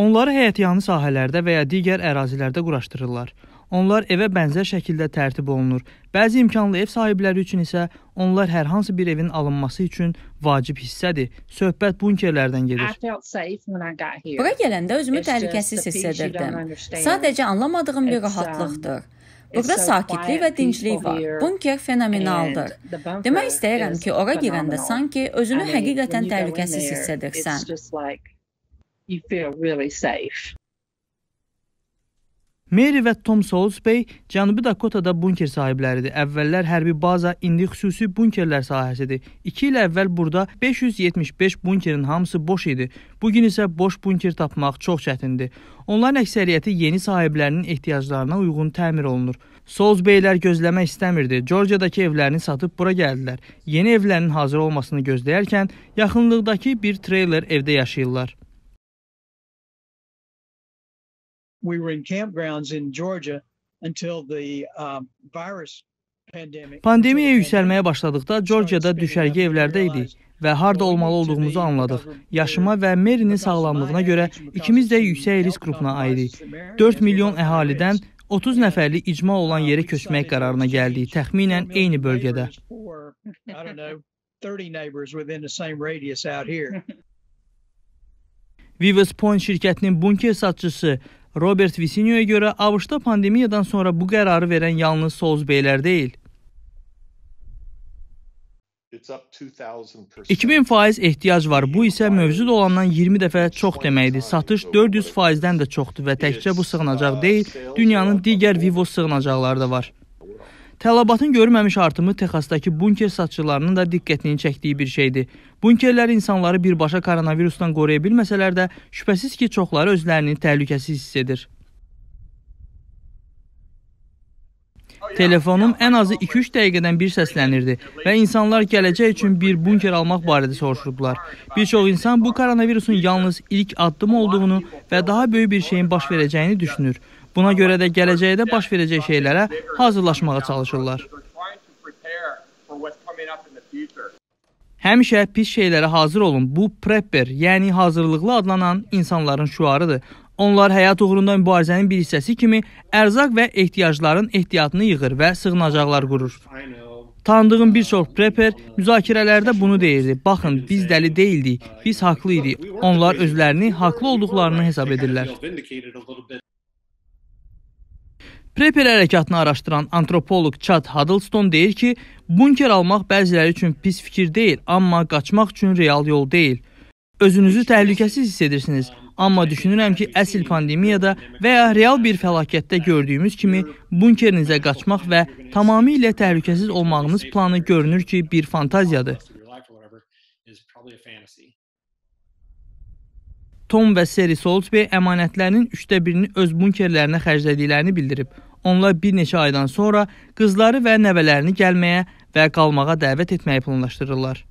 Onları həyətyanı sahələrdə və ya digər ərazilərdə quraşdırırlar. Onlar evə bənzər şəkildə tərtib olunur. Bəzi imkanlı ev sahibləri üçün isə onlar hər hansı bir evin alınması üçün vacib hissədir. Söhbət bunkerlərdən gedir. Bura gələndə özümü təhlükəsiz hiss edirdim. Sadəcə anlamadığım bir um, rahatlıqdır. Burada sakitlik və dinclik var. Bunker fenomenaldır. Demək istəyirəm ki, ora girəndə sanki özünü həqiqətən təhlükəsiz hiss edirsən you feel really safe. Meri və Tom Salisbury Cənubi Dakotada bunker sahibləridir. Əvvəllər hərbi baza, indi xüsusi bunkerlər sahəsidir. 2 il əvvəl burada 575 bunkerin hamısı boş idi. Bu gün isə boş bunker tapmaq çox çətindir. Onların əksəriyyəti yeni sahiblərinin ehtiyaclarına uyğun təmir olunur. Salisburylər gözləmək istəmirdi. Georgiyadakı evlərini satıb bura gəldilər. Yeni evlərinin hazır olmasını gözləyərkən yaxınlıqdakı bir treyler evdə yaşayırlar. we were in campgrounds in Georgia until the um, virus Pandemiya yüksəlməyə başladıqda Corciyada düşərgə evlərdə idik və harda olmalı olduğumuzu anladıq. Yaşıma və Merinin sağlamlığına görə ikimiz də yüksək risk qrupuna ayidik. 4 milyon əhalidən 30 nəfərlik icma olan um, yerə köçmək qərarına gəldik, təxminən eyni bölgədə. Vivas Point şirkətinin bunker satçısı Robert Visinyo'ya göre Avuşda pandemiyadan sonra bu kararı veren yalnız Solsbeyler değil. 2000 faiz ehtiyac var. Bu isə mövcud olandan 20 dəfə çox deməkdir. Satış 400 faizdən də çoxdur və təkcə bu sığınacaq deyil, dünyanın digər Vivo sığınacaqları da var. Tələbatın görməmiş artımı Texasdakı bunker satışçılarının da diqqətini çəkdiyi bir şeydir. Bunkerlər insanları birbaşa koronavirusdan qoruya bilməsələr də, şübhəsiz ki, çoxları özlərini təhlükəsiz hiss edir. Telefonum ən azı 2-3 dəqiqədən bir səslənirdi və insanlar gələcək üçün bir bunker almaq barədə soruşurdular. Bir çox insan bu koronavirusun yalnız ilk addım olduğunu və daha böyük bir şeyin baş verəcəyini düşünür. Buna görə də gələcəkdə baş verəcək şeylərə hazırlaşmağa çalışırlar. Həmişə pis şeylərə hazır olun. Bu prepper, yəni hazırlıqlı adlanan insanların şüarıdır. Onlar həyat uğrunda mübarizənin bir hissəsi kimi ərzaq və ehtiyacların ehtiyatını yığır və sığınacaqlar qurur. Tanıdığım bir çox prepper müzakirələrdə bunu deyirdi. Baxın, biz dəli deyildik, biz haqlı idik. Onlar özlərini haqlı olduqlarını hesab edirlər. Prepper hərəkatını araşdıran antropoloq Chad Huddleston deyir ki, bunker almaq bəziləri üçün pis fikir deyil, amma qaçmaq üçün real yol deyil. Özünüzü təhlükəsiz hiss edirsiniz, amma düşünürəm ki, əsl pandemiyada və ya real bir fəlakətdə gördüyümüz kimi bunkerinizə qaçmaq və tamamilə təhlükəsiz olmağınız planı görünür ki, bir fantaziyadır. Tom və Seri Solsby əmanətlərinin üçdə birini öz bunkerlərinə xərclədiklərini bildirib. Onlar bir neçə aydan sonra qızları və nəvələrini gəlməyə və qalmağa dəvət etməyi planlaşdırırlar.